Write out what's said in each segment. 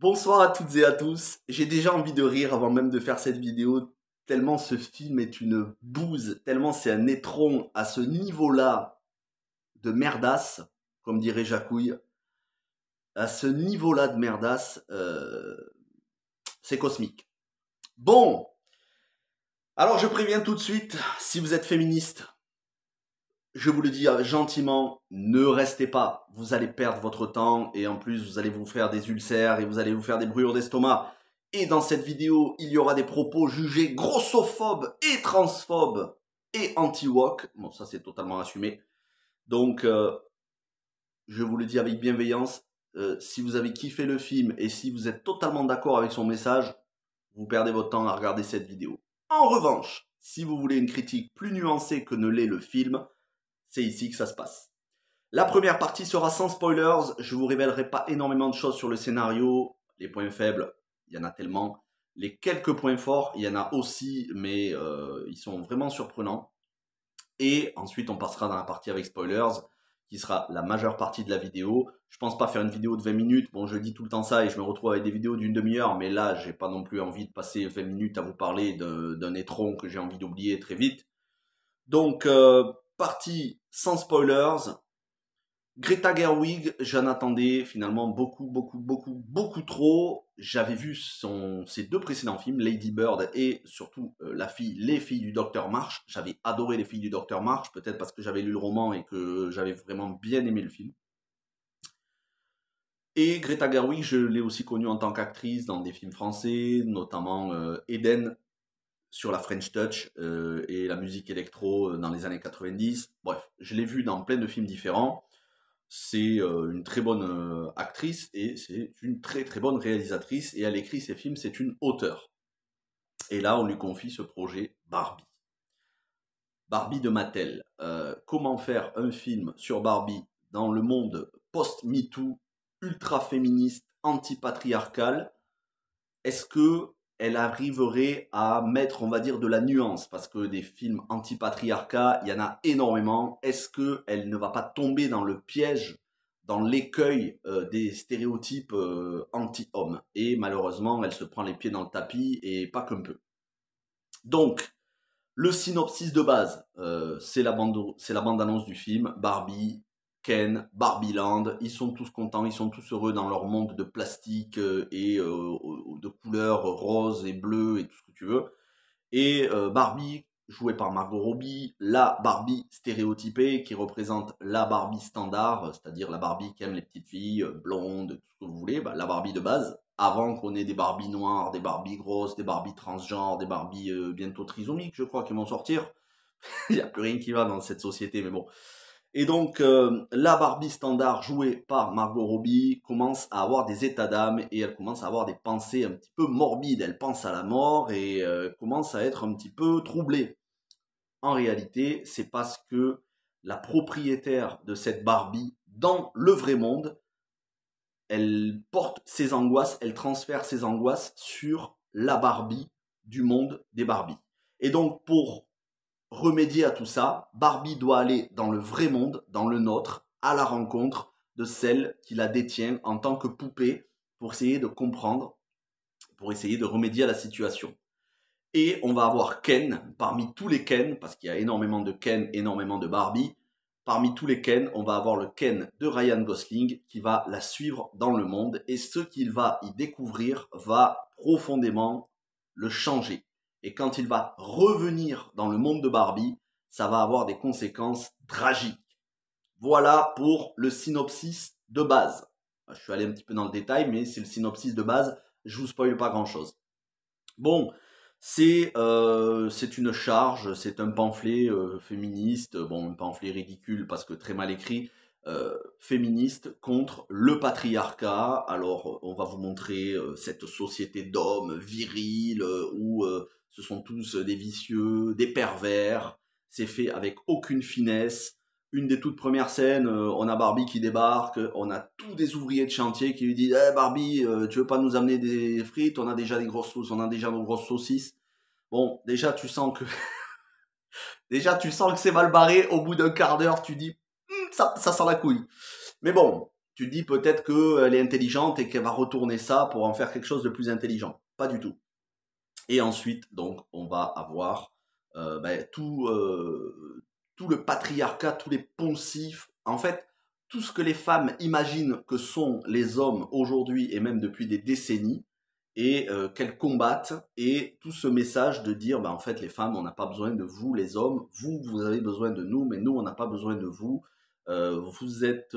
Bonsoir à toutes et à tous. J'ai déjà envie de rire avant même de faire cette vidéo, tellement ce film est une bouse, tellement c'est un étron à ce niveau-là de merdasse, comme dirait Jacouille. À ce niveau-là de merdasse, euh, c'est cosmique. Bon, alors je préviens tout de suite, si vous êtes féministe, je vous le dis euh, gentiment, ne restez pas. Vous allez perdre votre temps et en plus vous allez vous faire des ulcères et vous allez vous faire des brûlures d'estomac. Et dans cette vidéo, il y aura des propos jugés grossophobes et transphobes et anti-wok. Bon, ça c'est totalement assumé. Donc, euh, je vous le dis avec bienveillance, euh, si vous avez kiffé le film et si vous êtes totalement d'accord avec son message, vous perdez votre temps à regarder cette vidéo. En revanche, si vous voulez une critique plus nuancée que ne l'est le film, c'est ici que ça se passe. La première partie sera sans spoilers, je vous révélerai pas énormément de choses sur le scénario, les points faibles, il y en a tellement, les quelques points forts, il y en a aussi, mais euh, ils sont vraiment surprenants. Et ensuite, on passera dans la partie avec spoilers, qui sera la majeure partie de la vidéo. Je pense pas faire une vidéo de 20 minutes. Bon, je dis tout le temps ça et je me retrouve avec des vidéos d'une demi-heure, mais là, j'ai pas non plus envie de passer 20 minutes à vous parler d'un étron que j'ai envie d'oublier très vite. Donc, euh, partie sans spoilers. Greta Gerwig, j'en attendais finalement beaucoup, beaucoup, beaucoup, beaucoup trop. J'avais vu ses deux précédents films, Lady Bird et surtout euh, la fille, Les filles du docteur March. J'avais adoré Les filles du docteur March, peut-être parce que j'avais lu le roman et que j'avais vraiment bien aimé le film. Et Greta Gerwig, je l'ai aussi connue en tant qu'actrice dans des films français, notamment euh, Eden sur la French Touch euh, et la musique électro euh, dans les années 90. Bref, je l'ai vu dans plein de films différents. C'est euh, une très bonne actrice et c'est une très très bonne réalisatrice et elle écrit ses films, c'est une auteure. Et là, on lui confie ce projet Barbie. Barbie de Mattel. comment faire un film sur Barbie dans le monde post-MeToo, ultra-féministe, anti-patriarcal Est-ce que elle arriverait à mettre, on va dire, de la nuance, parce que des films anti-patriarcat, il y en a énormément. Est-ce elle ne va pas tomber dans le piège, dans l'écueil euh, des stéréotypes euh, anti-hommes Et malheureusement, elle se prend les pieds dans le tapis, et pas qu'un peu. Donc, le synopsis de base, euh, c'est la bande-annonce bande du film, Barbie Ken, Land, ils sont tous contents, ils sont tous heureux dans leur monde de plastique euh, et euh, de couleurs euh, rose et bleu et tout ce que tu veux. Et Barbie, jouée par Margot Robbie, la Barbie stéréotypée qui représente la Barbie standard, c'est-à-dire la Barbie qui aime les petites filles, blondes, tout ce que vous voulez, bah, la Barbie de base, avant qu'on ait des Barbies noires, des Barbies grosses, des Barbies transgenres, des Barbies bientôt trisomiques, je crois, qui vont sortir. Il n'y a plus rien qui va dans cette société, mais bon. Et donc, euh, la Barbie standard jouée par Margot Robbie commence à avoir des états d'âme et elle commence à avoir des pensées un petit peu morbides. Elle pense à la mort et euh, commence à être un petit peu troublée. En réalité, c'est parce que la propriétaire de cette Barbie, dans le vrai monde, elle porte ses angoisses, elle transfère ses angoisses sur la Barbie du monde des Barbies. Et donc, pour remédier à tout ça, Barbie doit aller dans le vrai monde, dans le nôtre, à la rencontre de celle qui la détient en tant que poupée pour essayer de comprendre, pour essayer de remédier à la situation. Et on va avoir Ken, parmi tous les Ken, parce qu'il y a énormément de Ken, énormément de Barbie, parmi tous les Ken, on va avoir le Ken de Ryan Gosling qui va la suivre dans le monde et ce qu'il va y découvrir va profondément le changer. Et quand il va revenir dans le monde de Barbie, ça va avoir des conséquences tragiques. Voilà pour le synopsis de base. Je suis allé un petit peu dans le détail, mais c'est le synopsis de base. Je vous spoil pas grand chose. Bon, euh, c'est une charge, c'est un pamphlet euh, féministe, bon, un pamphlet ridicule parce que très mal écrit, euh, féministe contre le patriarcat. Alors, on va vous montrer cette société d'hommes virils ou ce sont tous euh, des vicieux, des pervers, c'est fait avec aucune finesse. Une des toutes premières scènes, euh, on a Barbie qui débarque, on a tous des ouvriers de chantier qui lui disent «Eh, Barbie, euh, tu veux pas nous amener des frites On a déjà des grosses choses, on a déjà nos grosses saucisses. » Bon, déjà tu sens que déjà tu sens que c'est mal barré. Au bout d'un quart d'heure, tu dis «Hmm, ça, ça sent la couille. Mais bon, tu dis peut-être qu'elle est intelligente et qu'elle va retourner ça pour en faire quelque chose de plus intelligent. Pas du tout. Et ensuite, donc, on va avoir euh, ben, tout, euh, tout le patriarcat, tous les poncifs, en fait, tout ce que les femmes imaginent que sont les hommes aujourd'hui et même depuis des décennies, et euh, qu'elles combattent, et tout ce message de dire, ben, en fait, les femmes, on n'a pas besoin de vous, les hommes, vous, vous avez besoin de nous, mais nous, on n'a pas besoin de vous. vous êtes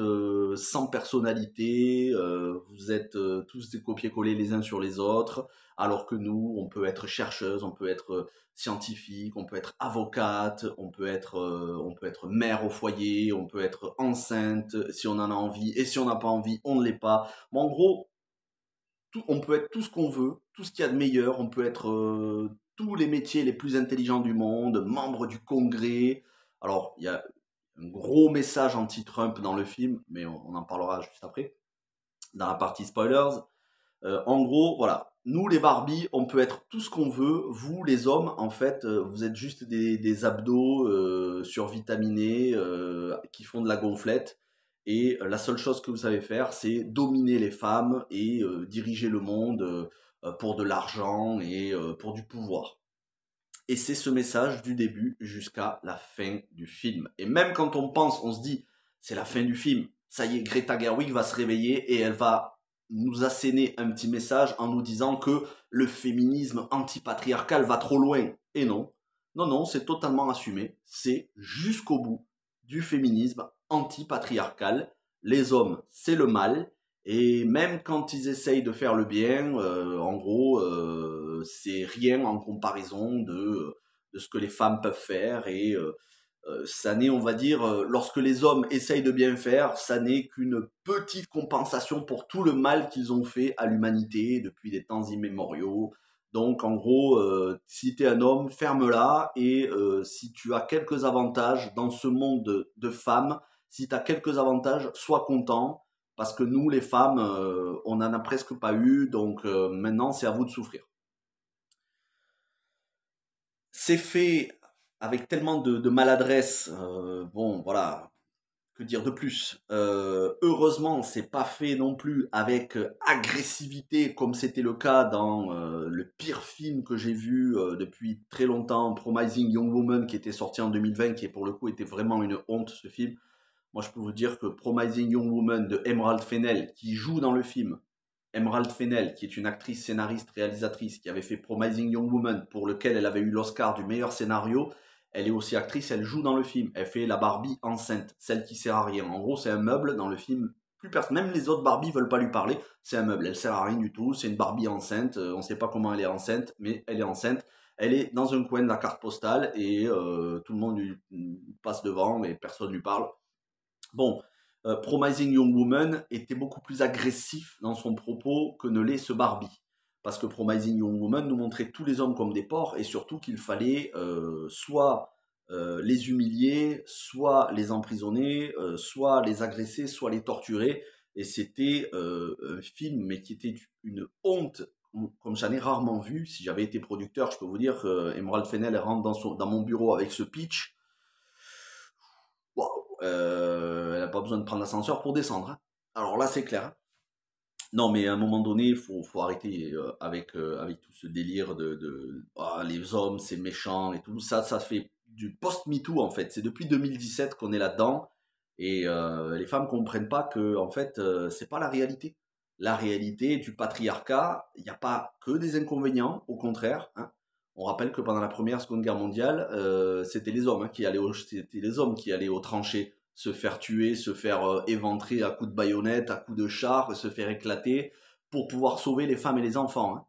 sans personnalité, vous êtes tous des copier-coller les uns sur les autres, alors que nous, on peut être chercheuse, on peut être euh, scientifique, on peut être avocate, on peut être, euh, on peut être mère au foyer, on peut être enceinte euh, si on en a envie, et si on n'a pas envie, on ne l'est pas. Mais en gros, on peut être tout ce qu'on veut, tout ce qu'il y a de meilleur, on peut être tous les métiers les plus intelligents du monde, membre du Congrès. Alors, il y a un gros message anti-Trump dans le film, mais on, en parlera juste après, dans la partie spoilers. en gros, voilà, nous les Barbies, on peut être tout ce qu'on veut. Vous les hommes, en fait, euh, vous êtes juste des, abdos euh, survitaminés euh, qui font de la gonflette. Et la seule chose que vous savez faire, c'est dominer les femmes et diriger le monde pour de l'argent et pour du pouvoir. Et c'est ce message du début jusqu'à la fin du film. Et même quand on pense, on se dit, c'est la fin du film. Ça y est, Greta Gerwig va se réveiller et elle va nous asséner un petit message en nous disant que le féminisme antipatriarcal va trop loin. Et non, non, non, c'est totalement assumé. C'est jusqu'au bout du féminisme antipatriarcal. Les hommes, c'est le mal. Et même quand ils essayent de faire le bien, euh, en gros, euh, c'est rien en comparaison euh, de, ce que les femmes peuvent faire. Et euh, ça n'est, on va dire, euh, lorsque les hommes essayent de bien faire, ça n'est qu'une petite compensation pour tout le mal qu'ils ont fait à l'humanité depuis des temps immémoriaux. Donc en gros, euh, si tu es un homme, ferme-la et si tu as quelques avantages dans ce monde de, femmes, si tu as quelques avantages, sois content parce que nous, les femmes, on n'en a presque pas eu, donc maintenant c'est à vous de souffrir. C'est fait avec tellement de, maladresse. Euh, bon, voilà, que dire de plus Heureusement, Heureusement, c'est pas fait non plus avec euh, agressivité comme c'était le cas dans euh, le pire film que j'ai vu depuis très longtemps, Promising Young Woman, qui était sorti en 2020, qui pour le coup était vraiment une honte ce film. Moi, je peux vous dire que Promising Young Woman de Emerald Fennell, qui joue dans le film, Emerald Fennell, qui est une actrice, scénariste, réalisatrice, qui avait fait Promising Young Woman, pour lequel elle avait eu l'Oscar du meilleur scénario, elle est aussi actrice, elle joue dans le film. Elle fait la Barbie enceinte, celle qui sert à rien. En gros, c'est un meuble dans le film. Plus personne, même les autres Barbies veulent pas lui parler. C'est un meuble, elle sert à rien du tout. C'est une Barbie enceinte. Euh, on ne sait pas comment elle est enceinte, mais elle est enceinte. Elle est dans un coin de la carte postale et euh, tout le monde mm, passe devant, mais personne lui parle. Bon, euh, Promising Young Woman était beaucoup plus agressif dans son propos que ne l'est ce Barbie parce que Promising Young Woman nous montrait tous les hommes comme des porcs et surtout qu'il fallait euh, soit euh, les humilier, soit les emprisonner, euh, soit les agresser, soit les torturer. Et c'était un film, mais qui était une honte, comme j'en ai rarement vu. Si j'avais été producteur, je peux vous dire que Emerald Fennel rentre dans, dans mon bureau avec ce pitch. elle n'a pas besoin de prendre l'ascenseur pour descendre. Hein. Alors là, c'est clair. Hein. Non, mais à un moment donné, il faut, arrêter euh, avec, euh, avec tout ce délire de, ah, les hommes, c'est méchant et tout. Ça, ça fait du post-MeToo, en fait. C'est depuis 2017 qu'on est là-dedans. Et euh, les femmes comprennent pas que, en fait, c'est pas la réalité. La réalité du patriarcat, il n'y a pas que des inconvénients, au contraire. Hein. On rappelle que pendant la Première Seconde Guerre mondiale, hein, c'était les hommes qui allaient c'était les hommes qui allaient aux tranchées se faire tuer, se faire euh, éventrer à coups de baïonnette, à coups de char, se faire éclater pour pouvoir sauver les femmes et les enfants. Hein.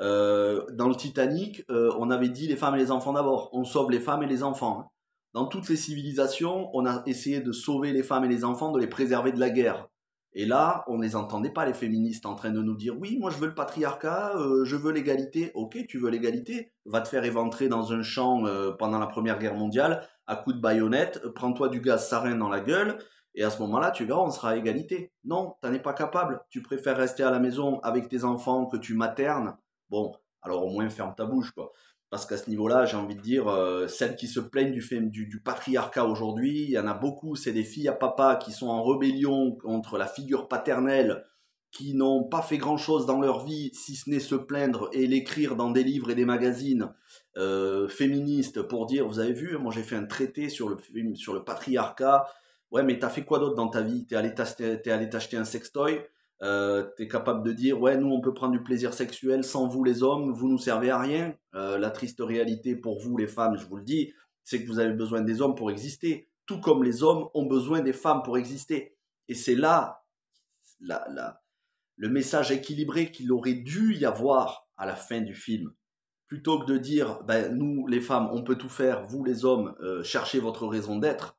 Euh, dans le Titanic, euh, on avait dit les femmes et les enfants d'abord. On sauve les femmes et les enfants. Hein. Dans toutes les civilisations, on a essayé de sauver les femmes et les enfants, de les préserver de la guerre. Et là, on ne les entendait pas, les féministes, en train de nous dire oui, moi je veux le patriarcat, je veux l'égalité. Ok, tu veux l'égalité, va te faire éventrer dans un champ pendant la Première Guerre mondiale, à coups de baïonnette, prends-toi du gaz sarin dans la gueule, et à ce moment-là, tu verras, on sera à égalité. Non, t'en es pas capable. Tu préfères rester à la maison avec tes enfants que tu maternes. Bon, alors au moins ferme ta bouche, quoi. Parce qu'à ce niveau-là, j'ai envie de dire, euh, celles qui se plaignent du, fait, du patriarcat aujourd'hui, il y en a beaucoup, c'est des filles à papa qui sont en rébellion contre la figure paternelle, qui n'ont pas fait grand-chose dans leur vie, si ce n'est se plaindre et l'écrire dans des livres et des magazines, euh, féministe pour dire, vous avez vu, hein, moi j'ai fait un traité sur le, sur le patriarcat. Ouais, mais t'as fait quoi d'autre dans ta vie T'es allé t'acheter un sextoy euh, T'es capable de dire, ouais, nous on peut prendre du plaisir sexuel sans vous les hommes, vous nous servez à rien. Euh, la triste réalité pour vous les femmes, je vous le dis, c'est que vous avez besoin des hommes pour exister, tout comme les hommes ont besoin des femmes pour exister. Et c'est là, le message équilibré qu'il aurait dû y avoir à la fin du film plutôt que de dire ben, nous les femmes on peut tout faire, vous les hommes euh, cherchez votre raison d'être,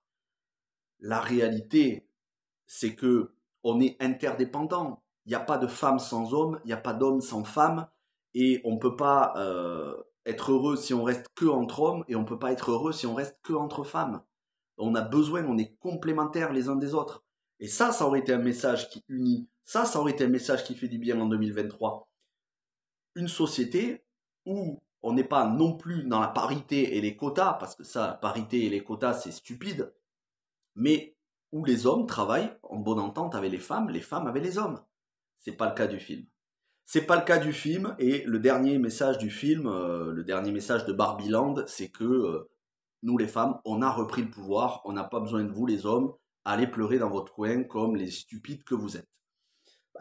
la réalité c'est que on est interdépendant. Il n'y a pas de femmes sans hommes, il n'y a pas d'homme sans femme, et on ne peut pas euh, être heureux si on reste que entre hommes, et on ne peut pas être heureux si on reste que entre femmes. On a besoin, on est complémentaires les uns des autres. Et ça, ça aurait été un message qui unit. Ça, ça aurait été un message qui fait du bien en 2023. Une société où on n'est pas non plus dans la parité et les quotas, parce que ça, la parité et les quotas, c'est stupide, mais où les hommes travaillent en bonne entente avec les femmes, les femmes avec les hommes. C'est pas le cas du film. C'est pas le cas du film, et le dernier message du film, euh, le dernier message de Barbie Land, c'est que euh, nous les femmes, on a repris le pouvoir, on n'a pas besoin de vous les hommes, allez pleurer dans votre coin comme les stupides que vous êtes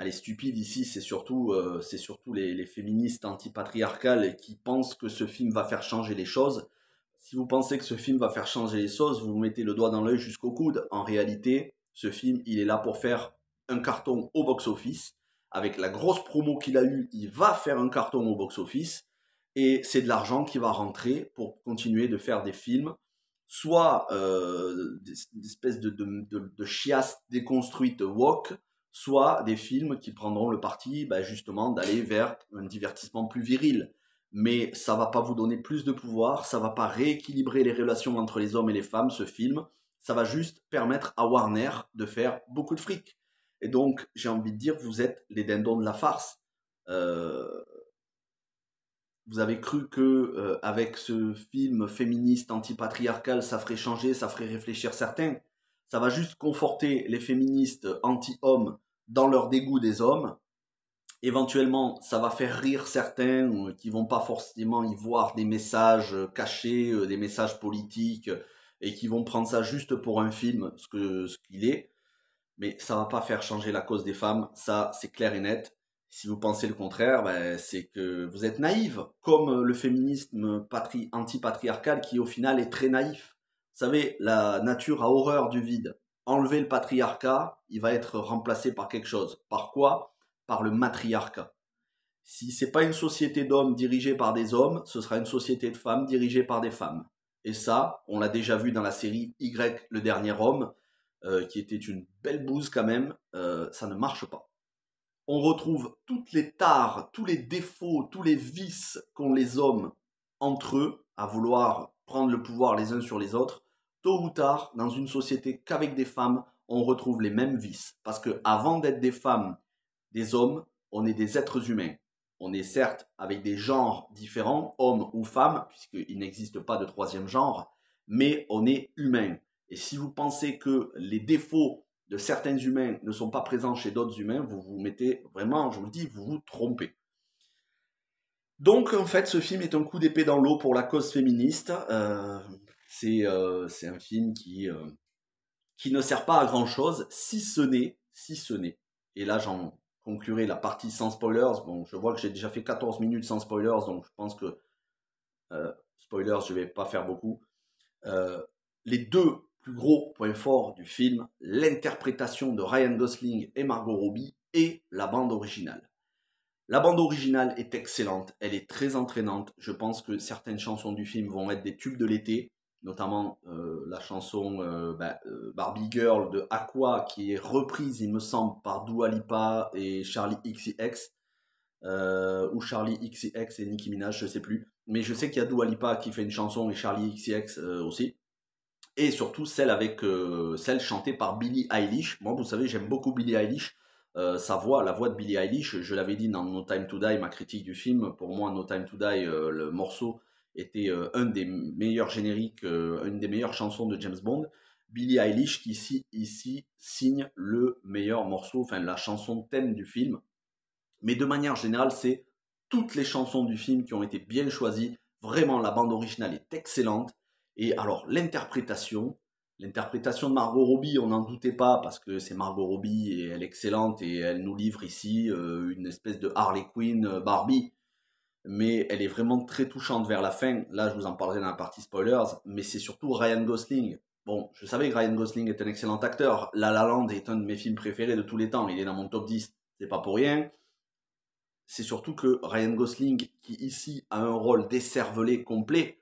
les stupides ici, c'est surtout, euh, surtout les, féministes antipatriarcales qui pensent que ce film va faire changer les choses. Si vous pensez que ce film va faire changer les choses, vous, vous mettez le doigt dans l'œil jusqu'au coude. En réalité, ce film, il est là pour faire un carton au box-office. Avec la grosse promo qu'il a eue, il va faire un carton au box-office. Et c'est de l'argent qui va rentrer pour continuer de faire des films, soit une euh, espèce de, de, de, de chiasse déconstruite woke, soit des films qui prendront le parti bah, justement d'aller vers un divertissement plus viril. Mais ça ne va pas vous donner plus de pouvoir, ça va pas rééquilibrer les relations entre les hommes et les femmes, ce film. Ça va juste permettre à Warner de faire beaucoup de fric. Et donc, j'ai envie de dire, vous êtes les dindons de la farce. Euh, vous avez cru que euh, avec ce film féministe antipatriarcal, ça ferait changer, ça ferait réfléchir certains ça va juste conforter les féministes anti-hommes dans leur dégoût des hommes. Éventuellement, ça va faire rire certains euh, qui vont pas forcément y voir des messages euh, cachés, euh, des messages politiques, et qui vont prendre ça juste pour un film, ce ce qu'il est. Mais ça va pas faire changer la cause des femmes, ça c'est clair et net. Si vous pensez le contraire, ben, c'est que vous êtes naïve, comme le féminisme anti-patriarcal qui au final est très naïf. Vous savez, la nature a horreur du vide. Enlever le patriarcat, il va être remplacé par quelque chose. Par quoi Par le matriarcat. Si ce n'est pas une société d'hommes dirigée par des hommes, ce sera une société de femmes dirigée par des femmes. Et ça, on l'a déjà vu dans la série Y, le dernier homme, euh, qui était une belle bouse quand même. Euh, ça ne marche pas. On retrouve toutes les tares, tous les défauts, tous les vices qu'ont les hommes entre eux, à vouloir prendre le pouvoir les uns sur les autres tôt ou tard, dans une société qu'avec des femmes, on retrouve les mêmes vices. Parce que avant d'être des femmes, des hommes, on est des êtres humains. On est certes avec des genres différents, hommes ou femmes, puisqu'il n'existe pas de troisième genre, mais on est humain. Et si vous pensez que les défauts de certains humains ne sont pas présents chez d'autres humains, vous vous mettez vraiment, je vous le dis, vous vous trompez. Donc en fait, ce film est un coup d'épée dans l'eau pour la cause féministe. Euh, euh, c'est un film euh, qui, ne sert pas à grand chose, si ce n'est, si ce n'est, et là j'en conclurai la partie sans spoilers. Bon, je vois que j'ai déjà fait 14 minutes sans spoilers, donc je pense que euh, spoilers, je vais pas faire beaucoup. les deux plus gros points forts du film, l'interprétation de Ryan Gosling et Margot Robbie et la bande originale. La bande originale est excellente, elle est très entraînante. Je pense que certaines chansons du film vont être des tubes de l'été notamment euh, la chanson euh, bah, euh, Barbie Girl de Aqua qui est reprise il me semble par Dua Lipa et Charlie XCX ou Charlie XCX et Nicki Minaj je ne sais plus mais je sais qu'il y a Dua Lipa qui fait une chanson et Charlie XCX aussi et surtout celle avec celle chantée par Billie Eilish moi vous savez j'aime beaucoup Billie Eilish sa voix, la voix de Billie Eilish, je l'avais dit dans No Time to Die, ma critique du film, pour moi No Time to Die, le morceau était euh, un des meilleurs génériques, euh, une des meilleures chansons de James Bond. Billie Eilish qui ici, ici signe le meilleur morceau, enfin la chanson thème du film. Mais de manière générale, c'est toutes les chansons du film qui ont été bien choisies. Vraiment, la bande originale est excellente. Et alors, l'interprétation, l'interprétation de Margot Robbie, on n'en doutait pas parce que c'est Margot Robbie et elle est excellente et elle nous livre ici euh, une espèce de Harley Quinn Barbie mais elle est vraiment très touchante vers la fin. Là, je vous en parlerai dans la partie spoilers, mais c'est surtout Ryan Gosling. Bon, je savais que Ryan Gosling est un excellent acteur. La La Land est un de mes films préférés de tous les temps. Il est dans mon top 10. C'est pas pour rien. C'est surtout que Ryan Gosling, qui ici a un rôle décervelé complet,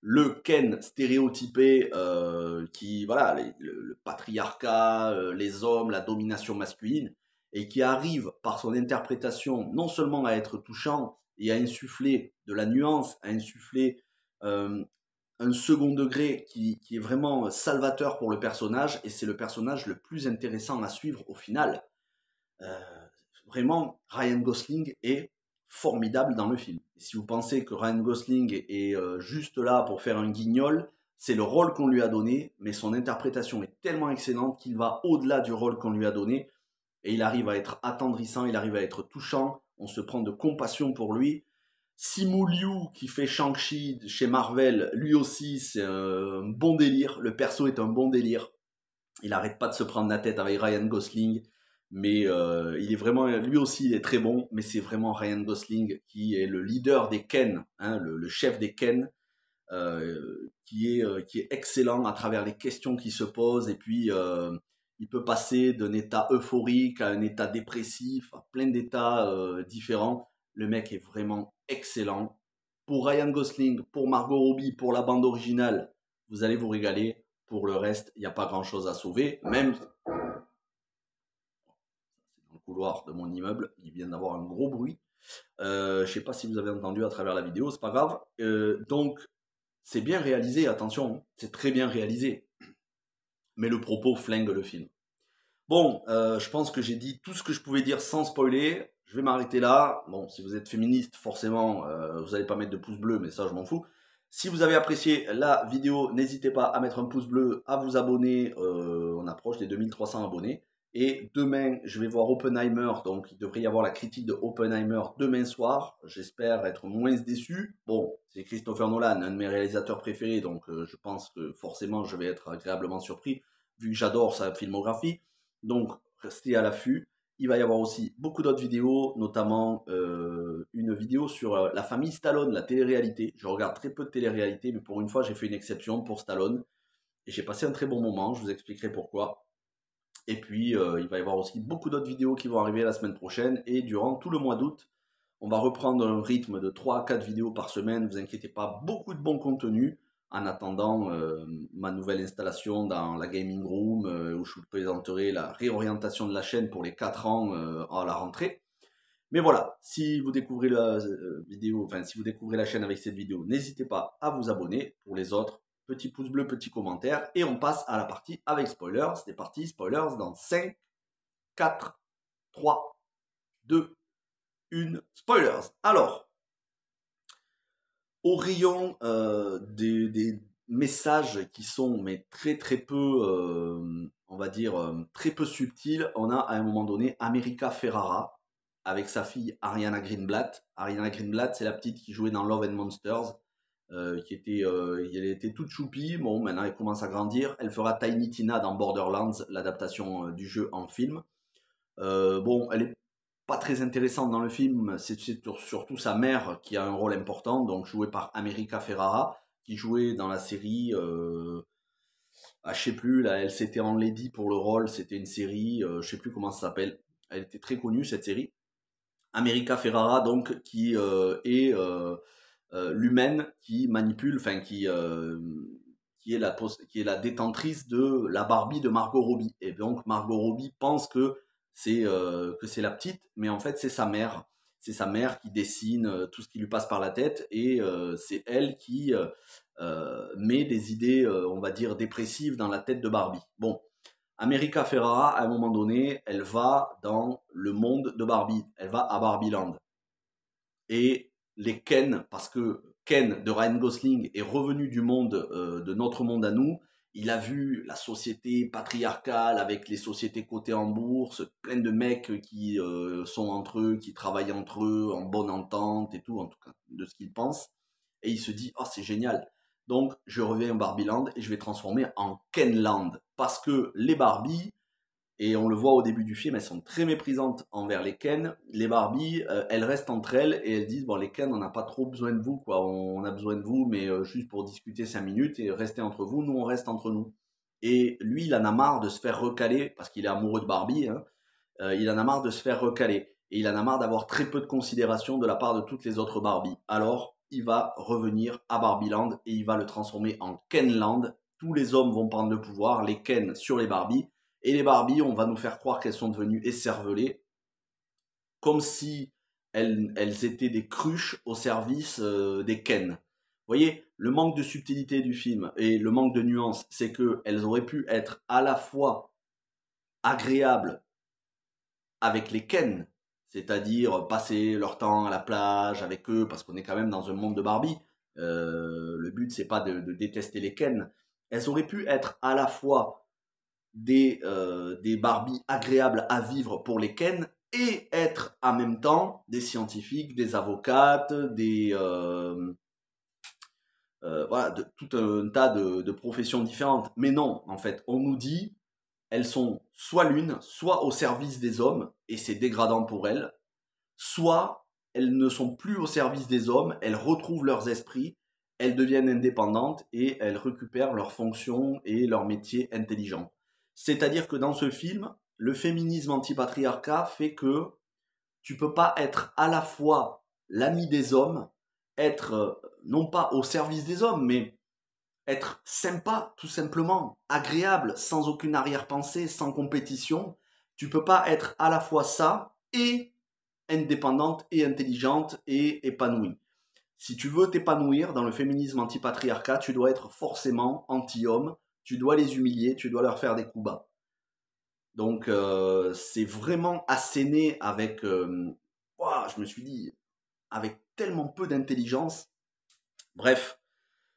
le Ken stéréotypé euh, qui, voilà, le, patriarcat, euh, les hommes, la domination masculine, et qui arrive par son interprétation non seulement à être touchant, et à insuffler de la nuance, à insuffler euh, un second degré qui, est vraiment salvateur pour le personnage, et c'est le personnage le plus intéressant à suivre au final. Euh, vraiment, Ryan Gosling est formidable dans le film. si vous pensez que Ryan Gosling est euh, juste là pour faire un guignol, c'est le rôle qu'on lui a donné, mais son interprétation est tellement excellente qu'il va au-delà du rôle qu'on lui a donné, et il arrive à être attendrissant, il arrive à être touchant, on se prend de compassion pour lui. Simu Liu qui fait Shang-Chi chez Marvel, lui aussi c'est un bon délire, le perso est un bon délire. Il n'arrête pas de se prendre la tête avec Ryan Gosling, mais euh, il est vraiment, lui aussi il est très bon, mais c'est vraiment Ryan Gosling qui est le leader des Ken, hein, le, chef des Ken, euh, qui, est, euh, qui est excellent à travers les questions qui se posent et puis il peut passer d'un état euphorique à un état dépressif, à plein d'états euh, différents. Le mec est vraiment excellent. Pour Ryan Gosling, pour Margot Robbie, pour la bande originale, vous allez vous régaler. Pour le reste, il n'y a pas grand-chose à sauver. Même dans le couloir de mon immeuble, il vient d'avoir un gros bruit. Euh, je ne sais pas si vous avez entendu à travers la vidéo, c'est pas grave. Euh, donc, c'est bien réalisé, attention, c'est très bien réalisé mais le propos flingue le film. Bon, euh, je pense que j'ai dit tout ce que je pouvais dire sans spoiler. Je vais m'arrêter là. Bon, si vous êtes féministe, forcément, euh, vous n'allez pas mettre de pouce bleu, mais ça, je m'en fous. Si vous avez apprécié la vidéo, n'hésitez pas à mettre un pouce bleu, à vous abonner. Euh, on approche des 2300 abonnés. Et demain, je vais voir Oppenheimer, donc il devrait y avoir la critique de Oppenheimer demain soir. J'espère être moins déçu. Bon, c'est Christopher Nolan, un de mes réalisateurs préférés, donc euh, je pense que forcément je vais être agréablement surpris, vu que j'adore sa filmographie. Donc, restez à l'affût. Il va y avoir aussi beaucoup d'autres vidéos, notamment euh, une vidéo sur euh, la famille Stallone, la télé-réalité. Je regarde très peu de télé-réalité, mais pour une fois, j'ai fait une exception pour Stallone. Et j'ai passé un très bon moment, je vous expliquerai pourquoi. Et puis, euh, il va y avoir aussi beaucoup d'autres vidéos qui vont arriver la semaine prochaine. Et durant tout le mois d'août, on va reprendre un rythme de 3 à 4 vidéos par semaine. Ne vous inquiétez pas, beaucoup de bons contenu. En attendant euh, ma nouvelle installation dans la gaming room, euh, où je vous présenterai la réorientation de la chaîne pour les 4 ans à la rentrée. Mais voilà, si vous découvrez la vidéo, enfin si vous découvrez la chaîne avec cette vidéo, n'hésitez pas à vous abonner. Pour les autres, petit pouce bleu, petit commentaire, et on passe à la partie avec spoilers. C'est parti, spoilers dans 5, 4, 3, 2, 1, spoilers. Alors, au rayon euh, des, messages qui sont mais très très peu, euh, on va dire, euh, très peu subtils, on a à un moment donné America Ferrara avec sa fille Ariana Greenblatt. Ariana Greenblatt, c'est la petite qui jouait dans Love and Monsters euh, qui était, euh, elle était toute choupie. Bon, maintenant elle commence à grandir. Elle fera Tiny Tina dans Borderlands, l'adaptation euh, du jeu en film. bon, elle est pas très intéressante dans le film. C'est surtout sa mère qui a un rôle important, donc jouée par America Ferrara, qui jouait dans la série. je ah, je sais plus, là, elle s'était en Lady pour le rôle, c'était une série, je ne sais plus comment ça s'appelle. Elle était très connue cette série. America Ferrara donc qui est euh, l'humaine qui manipule, enfin qui euh, qui est la qui est la détentrice de la Barbie de Margot Robbie. Et donc Margot Robbie pense que c'est euh, la petite, mais en fait c'est sa mère. C'est sa mère qui dessine tout ce qui lui passe par la tête et c'est elle qui met des idées, on va dire, dépressives dans la tête de Barbie. Bon, America Ferrara, à un moment donné, elle va dans le monde de Barbie. Elle va à Barbieland. Et les Ken, parce que Ken de Ryan Gosling est revenu du monde, euh, de notre monde à nous. Il a vu la société patriarcale avec les sociétés cotées en bourse, plein de mecs qui euh, sont entre eux, qui travaillent entre eux, en bonne entente et tout, en tout cas, de ce qu'ils pensent, Et il se dit, oh, c'est génial. Donc, je reviens au Barbieland et je vais transformer en Kenland. Parce que les Barbies, et on le voit au début du film, elles sont très méprisantes envers les Ken. Les Barbie, euh, elles restent entre elles et elles disent bon les Ken, on n'a pas trop besoin de vous quoi. On, a besoin de vous, mais euh, juste pour discuter cinq minutes et rester entre vous. Nous on reste entre nous. Et lui, il en a marre de se faire recaler parce qu'il est amoureux de Barbie. Hein. Euh, il en a marre de se faire recaler et il en a marre d'avoir très peu de considération de la part de toutes les autres Barbie. Alors il va revenir à Barbieland et il va le transformer en Kenland. Tous les hommes vont prendre le pouvoir, les Ken sur les Barbies et les Barbie, on va nous faire croire qu'elles sont devenues écervelées, comme si elles, étaient des cruches au service euh, des Ken. Vous voyez, le manque de subtilité du film et le manque de nuance, c'est qu'elles auraient pu être à la fois agréables avec les Ken, c'est-à-dire passer leur temps à la plage avec eux, parce qu'on est quand même dans un monde de Barbie. Euh, le but, c'est pas de, de, détester les Ken. Elles auraient pu être à la fois des, euh, des Barbies agréables à vivre pour les Ken et être en même temps des scientifiques, des avocates, des... Euh, euh, voilà, de, tout un tas de, de professions différentes. Mais non, en fait, on nous dit, elles sont soit l'une, soit au service des hommes, et c'est dégradant pour elles, soit elles ne sont plus au service des hommes, elles retrouvent leurs esprits, elles deviennent indépendantes et elles récupèrent leurs fonctions et leurs métiers intelligents. C'est-à-dire que dans ce film, le féminisme antipatriarcat fait que tu peux pas être à la fois l'ami des hommes, être euh, non pas au service des hommes, mais être sympa tout simplement, agréable, sans aucune arrière-pensée, sans compétition. Tu peux pas être à la fois ça et indépendante et intelligente et épanouie. Si tu veux t'épanouir dans le féminisme antipatriarcat, tu dois être forcément anti-homme, tu dois les humilier, tu dois leur faire des coups bas. Donc euh, c'est vraiment asséné avec, euh, je me suis dit, avec tellement peu d'intelligence. Bref.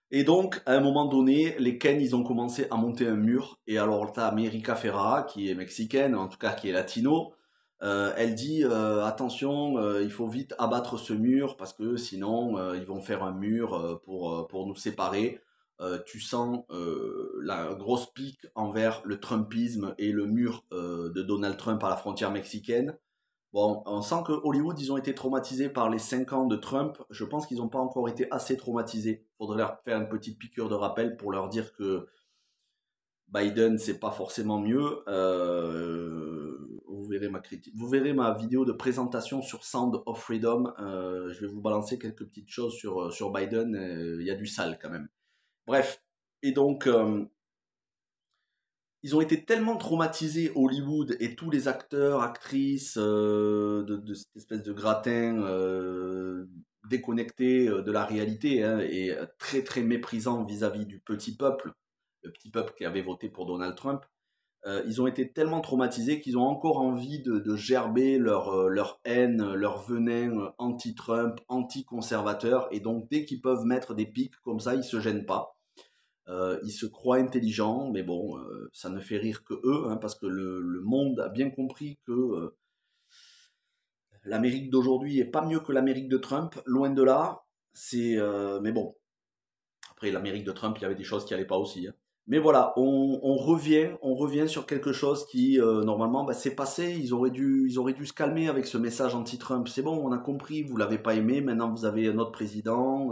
Et donc, à un moment donné, les Ken, ils ont commencé à monter un mur. Et alors, t'as America Ferrara, qui est mexicaine, en tout cas qui est latino, euh, elle dit attention, il faut vite abattre ce mur parce que sinon ils vont faire un mur pour nous séparer. Euh, tu sens euh, la grosse pique envers le Trumpisme et le mur euh, de Donald Trump à la frontière mexicaine. Bon, on sent que Hollywood, ils ont été traumatisés par les 5 ans de Trump. Je pense qu'ils n'ont pas encore été assez traumatisés. Il Faudrait leur faire une petite piqûre de rappel pour leur dire que Biden, c'est pas forcément mieux. vous verrez ma vous verrez ma vidéo de présentation sur Sound of Freedom. je vais vous balancer quelques petites choses sur sur Biden. Il y a du sale quand même. Bref, et donc, euh, ils ont été tellement traumatisés, Hollywood et tous les acteurs, actrices euh, de, cette espèce de gratin euh, déconnecté de la réalité hein, et très très méprisant vis-à-vis du petit peuple, le petit peuple qui avait voté pour Donald Trump. ils ont été tellement traumatisés qu'ils ont encore envie de, gerber leur, leur haine, leur venin anti-Trump, anti-conservateur. Et donc, dès qu'ils peuvent mettre des pics comme ça, ils se gênent pas euh, ils se croient intelligents, mais bon, euh, ça ne fait rire que eux, hein, parce que le, le, monde a bien compris que euh, l'Amérique d'aujourd'hui est pas mieux que l'Amérique de Trump, loin de là. C'est, mais bon, après l'Amérique de Trump, il y avait des choses qui n'allaient pas aussi. Hein. Mais voilà, on, on, revient, on revient sur quelque chose qui normalement bah, passé. Ils auraient dû, ils auraient dû se calmer avec ce message anti-Trump. C'est bon, on a compris, vous l'avez pas aimé, maintenant vous avez notre président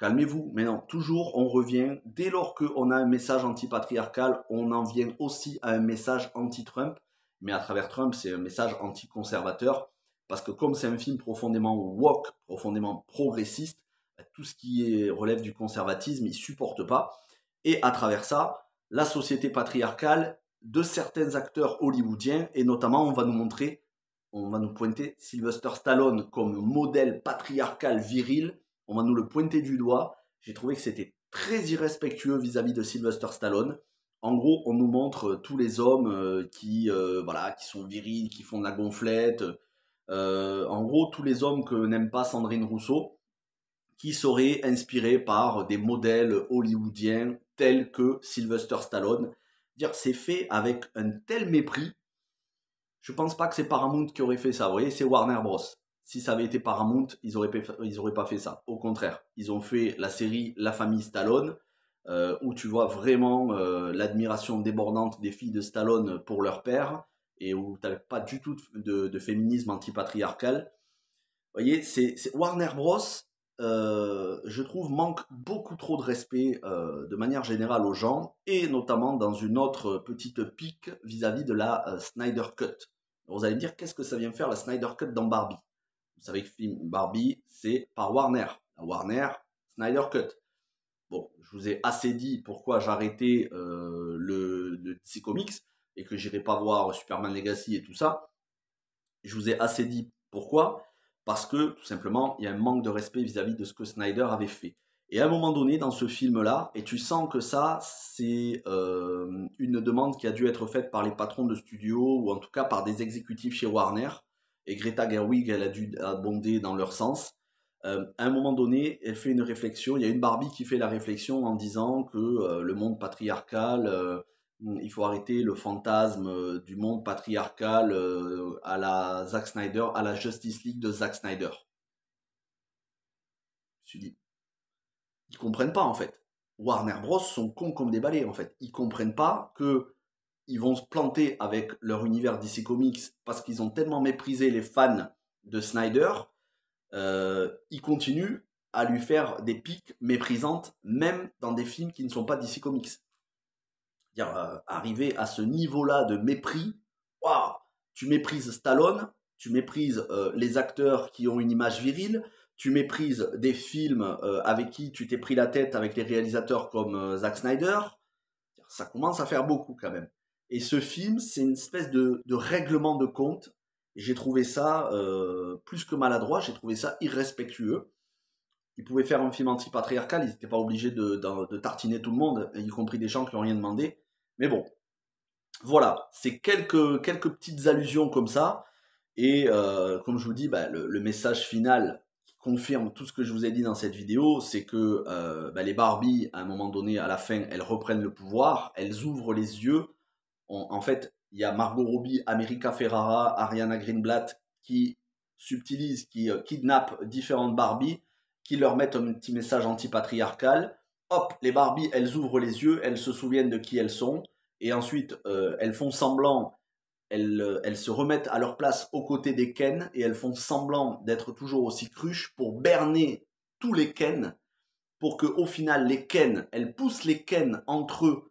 Calmez-vous. Mais non, toujours, on revient. Dès lors qu'on a un message anti-patriarcal, on en vient aussi à un message anti-Trump. Mais à travers Trump, c'est un message anti-conservateur. Parce que comme c'est un film profondément woke, profondément progressiste, bah, tout ce qui est, relève du conservatisme, il supporte pas. Et à travers ça, la société patriarcale de certains acteurs hollywoodiens, et notamment on va nous montrer, on va nous pointer Sylvester Stallone comme modèle patriarcal viril, on va nous le pointer du doigt. J'ai trouvé que c'était très irrespectueux vis-à-vis de Sylvester Stallone. En gros, on nous montre euh, tous les hommes euh, qui, euh, voilà, qui sont virils, qui font de la gonflette. en gros, tous les hommes que n'aime pas Sandrine Rousseau, qui seraient inspirés par des modèles hollywoodiens tels que Sylvester Stallone. Dire, c'est fait avec un tel mépris. Je pense pas que c'est Paramount qui aurait fait ça. Vous voyez, c'est Warner Bros. Si ça avait été Paramount, ils auraient, ils pas fait ça. Au contraire, ils ont fait la série La famille Stallone, euh, où tu vois vraiment euh, l'admiration débordante des filles de Stallone pour leur père, et où tu n'as pas du tout de, féminisme antipatriarcal. Vous voyez, c'est Warner Bros. Euh, je trouve manque beaucoup trop de respect de manière générale aux gens et notamment dans une autre petite pique vis-à-vis de la Snyder Cut. vous allez me dire qu'est-ce que ça vient faire la Snyder Cut dans Barbie vous savez que le film Barbie, c'est par Warner. Warner, Snyder Cut. Bon, je vous ai assez dit pourquoi j'arrêtais euh, le, le Comics et que j'irai pas voir Superman Legacy et tout ça. Je vous ai assez dit pourquoi. Parce que, tout simplement, il y a un manque de respect vis-à-vis de ce que Snyder avait fait. Et à un moment donné, dans ce film-là, et tu sens que ça, c'est euh, une demande qui a dû être faite par les patrons de studio, ou en tout cas par des exécutifs chez Warner, et Greta Gerwig, elle a dû euh, abonder dans leur sens. Euh, à un moment donné, elle fait une réflexion. Il y a une Barbie qui fait la réflexion en disant que euh, le monde patriarcal, il faut arrêter le fantasme du monde patriarcal à la Zack Snyder, à la Justice League de Zack Snyder. Je me suis dit, ils comprennent pas en fait. Warner Bros sont cons comme des balais en fait. Ils comprennent pas que ils vont se planter avec leur univers DC Comics parce qu'ils ont tellement méprisé les fans de Snyder, euh, ils continuent à lui faire des piques méprisantes, même dans des films qui ne sont pas DC Comics. Euh, arriver à ce niveau-là de mépris, waouh, tu méprises Stallone, tu méprises euh, les acteurs qui ont une image virile, tu méprises des films avec qui tu t'es pris la tête avec les réalisateurs comme Zack Snyder, ça commence à faire beaucoup quand même. Et ce film, c'est une espèce de, règlement de compte. J'ai trouvé ça euh, plus que maladroit, j'ai trouvé ça irrespectueux. Ils pouvaient faire un film anti-patriarcal. ils n'étaient pas obligés de, tartiner tout le monde, y compris des gens qui n'ont rien demandé. Mais bon, voilà, c'est quelques, quelques petites allusions comme ça. Et euh, comme je vous dis, bah, le, message final confirme tout ce que je vous ai dit dans cette vidéo, c'est que euh, bah, les Barbies, à un moment donné, à la fin, elles reprennent le pouvoir, elles ouvrent les yeux, en fait, il y a Margot Robbie, America Ferrara, Ariana Greenblatt qui subtilisent, qui euh, kidnappent différentes Barbies, qui leur mettent un petit message antipatriarcal. Hop, les Barbies, elles ouvrent les yeux, elles se souviennent de qui elles sont, et ensuite euh, elles font semblant, euh, elles, se remettent à leur place aux côtés des Ken, et elles font semblant d'être toujours aussi cruches pour berner tous les Ken, pour que au final les Ken, elles poussent les Ken entre eux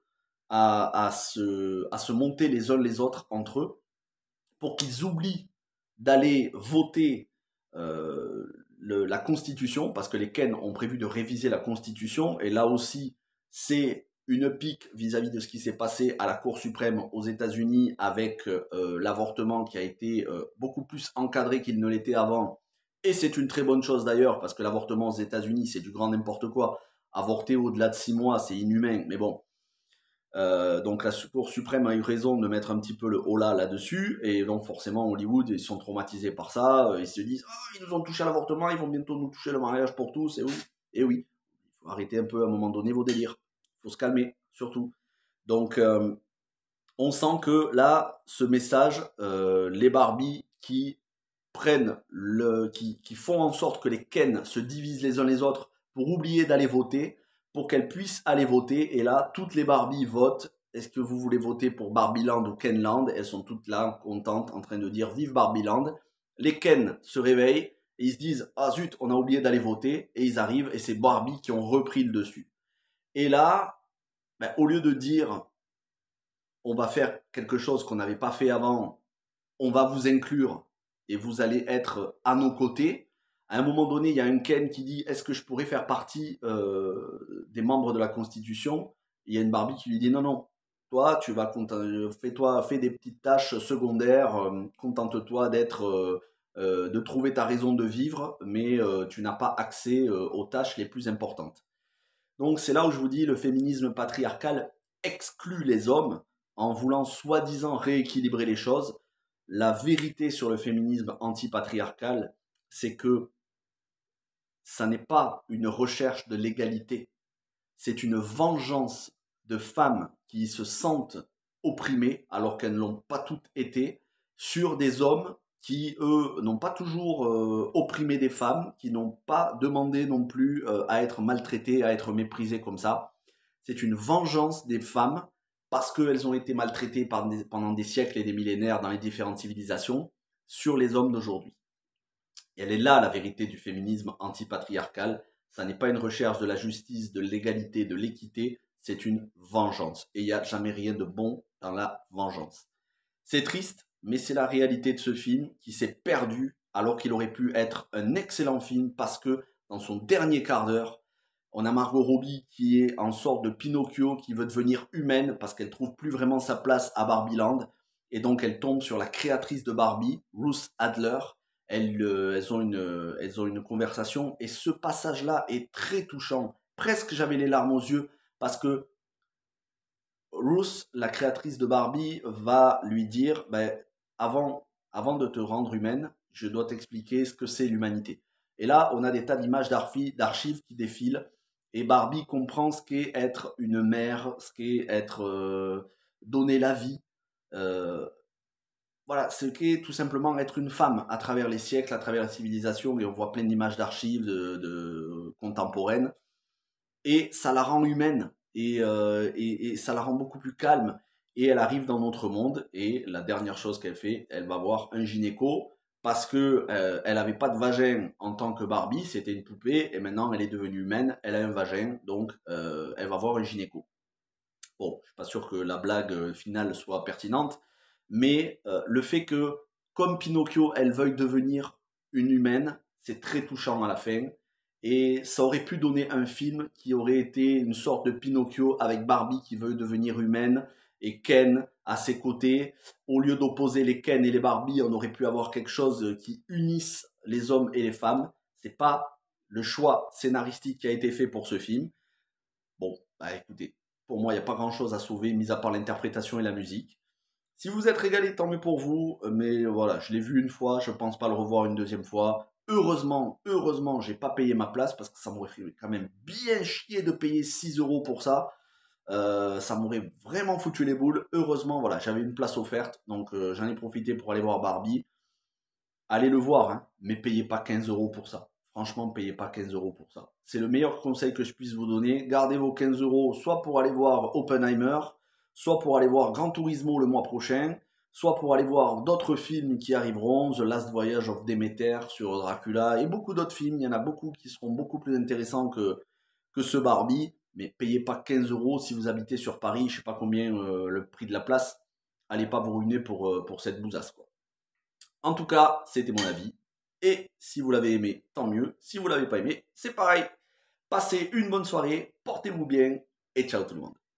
à, se, à se monter les uns les autres entre eux pour qu'ils oublient d'aller voter euh, la Constitution, parce que les Ken ont prévu de réviser la Constitution, et là aussi, c'est une pique vis-à-vis de ce qui s'est passé à la Cour suprême aux États-Unis avec euh, l'avortement qui a été euh, beaucoup plus encadré qu'il ne l'était avant. Et c'est une très bonne chose d'ailleurs, parce que l'avortement aux États-Unis, c'est du grand n'importe quoi. Avorter au-delà de six mois, c'est inhumain. Mais bon, euh, donc la Cour suprême a eu raison de mettre un petit peu le holà là-dessus, et donc forcément Hollywood, ils sont traumatisés par ça, euh, ils se disent ah ils nous ont touché à l'avortement, ils vont bientôt nous toucher le mariage pour tous, et oui, et oui, il faut arrêter un peu à un moment donné vos délires, il faut se calmer, surtout. Donc euh, on sent que là, ce message, les Barbies qui prennent le, qui, qui font en sorte que les Ken se divisent les uns les autres pour oublier d'aller voter, pour qu'elles puissent aller voter. Et là, toutes les Barbies votent. Est-ce que vous voulez voter pour Barbieland ou Kenland Elles sont toutes là, contentes, en train de dire vive Barbieland. Les Ken se réveillent et ils se disent ah zut, on a oublié d'aller voter. Et ils arrivent et c'est Barbie qui ont repris le dessus. Et là, ben, au lieu de dire on va faire quelque chose qu'on n'avait pas fait avant, on va vous inclure et vous allez être à nos côtés, à un moment donné, il y a un Ken qui dit Est-ce que je pourrais faire partie euh, des membres de la Constitution Il y a une Barbie qui lui dit Non, non, toi, tu vas fais-toi fais des petites tâches secondaires, euh, contente-toi d'être euh, de trouver ta raison de vivre, mais tu n'as pas accès aux tâches les plus importantes. Donc c'est là où je vous dis le féminisme patriarcal exclut les hommes en voulant soi-disant rééquilibrer les choses. La vérité sur le féminisme antipatriarcal, c'est que ça n'est pas une recherche de l'égalité, c'est une vengeance de femmes qui se sentent opprimées alors qu'elles ne l'ont pas toutes été sur des hommes qui, eux, n'ont pas toujours euh, opprimé des femmes, qui n'ont pas demandé non plus euh, à être maltraitées, à être méprisées comme ça. C'est une vengeance des femmes parce qu'elles ont été maltraitées pendant des siècles et des millénaires dans les différentes civilisations sur les hommes d'aujourd'hui elle est là la vérité du féminisme antipatriarcal. Ça n'est pas une recherche de la justice, de l'égalité, de l'équité, c'est une vengeance. Et il n'y a jamais rien de bon dans la vengeance. C'est triste, mais c'est la réalité de ce film qui s'est perdu alors qu'il aurait pu être un excellent film parce que dans son dernier quart d'heure, on a Margot Robbie qui est en sorte de Pinocchio qui veut devenir humaine parce qu'elle trouve plus vraiment sa place à Barbie et donc elle tombe sur la créatrice de Barbie, Ruth Adler, euh, elles, ont une, euh, elles ont une conversation et ce passage-là est très touchant. Presque j'avais les larmes aux yeux parce que Ruth, la créatrice de Barbie, va lui dire ben, avant, avant de te rendre humaine, je dois t'expliquer ce que c'est l'humanité. Et là, on a des tas d'images d'archives qui défilent et Barbie comprend ce qu'est être une mère, ce qu'est être euh, donner la vie. Euh, voilà, ce qu'est tout simplement être une femme à travers les siècles, à travers la civilisation, et on voit plein d'images d'archives de, euh, contemporaines, et ça la rend humaine, euh, et, ça la rend beaucoup plus calme, et elle arrive dans notre monde, et la dernière chose qu'elle fait, elle va voir un gynéco, parce que euh, elle n'avait pas de vagin en tant que Barbie, c'était une poupée, et maintenant elle est devenue humaine, elle a un vagin, donc elle va voir un gynéco. Bon, je suis pas sûr que la blague finale soit pertinente, mais euh, le fait que, comme Pinocchio, elle veuille devenir une humaine, c'est très touchant à la fin. Et ça aurait pu donner un film qui aurait été une sorte de Pinocchio avec Barbie qui veut devenir humaine et Ken à ses côtés. Au lieu d'opposer les Ken et les Barbie, on aurait pu avoir quelque chose qui unisse les hommes et les femmes. Ce n'est pas le choix scénaristique qui a été fait pour ce film. Bon, bah écoutez, pour moi, il n'y a pas grand chose à sauver, mis à part l'interprétation et la musique. Si vous êtes régalé, tant mieux pour vous. Mais voilà, je l'ai vu une fois, je ne pense pas le revoir une deuxième fois. Heureusement, heureusement, j'ai pas payé ma place parce que ça m'aurait fait quand même bien chier de payer 6 euros pour ça. Euh, ça m'aurait vraiment foutu les boules. Heureusement, voilà, j'avais une place offerte, donc euh, j'en ai profité pour aller voir Barbie. Allez le voir, mais hein, mais payez pas 15 euros pour ça. Franchement, payez pas 15 euros pour ça. C'est le meilleur conseil que je puisse vous donner. Gardez vos 15 euros soit pour aller voir Oppenheimer, soit pour aller voir Grand Turismo le mois prochain, soit pour aller voir d'autres films qui arriveront, The Last Voyage of Demeter sur Dracula et beaucoup d'autres films. Il y en a beaucoup qui seront beaucoup plus intéressants que, que ce Barbie. Mais payez pas 15 euros si vous habitez sur Paris, je sais pas combien euh, le prix de la place. Allez pas vous ruiner pour, euh, pour cette bousasse. Quoi. En tout cas, c'était mon avis. Et si vous l'avez aimé, tant mieux. Si vous l'avez pas aimé, c'est pareil. Passez une bonne soirée, portez-vous bien et ciao tout le monde.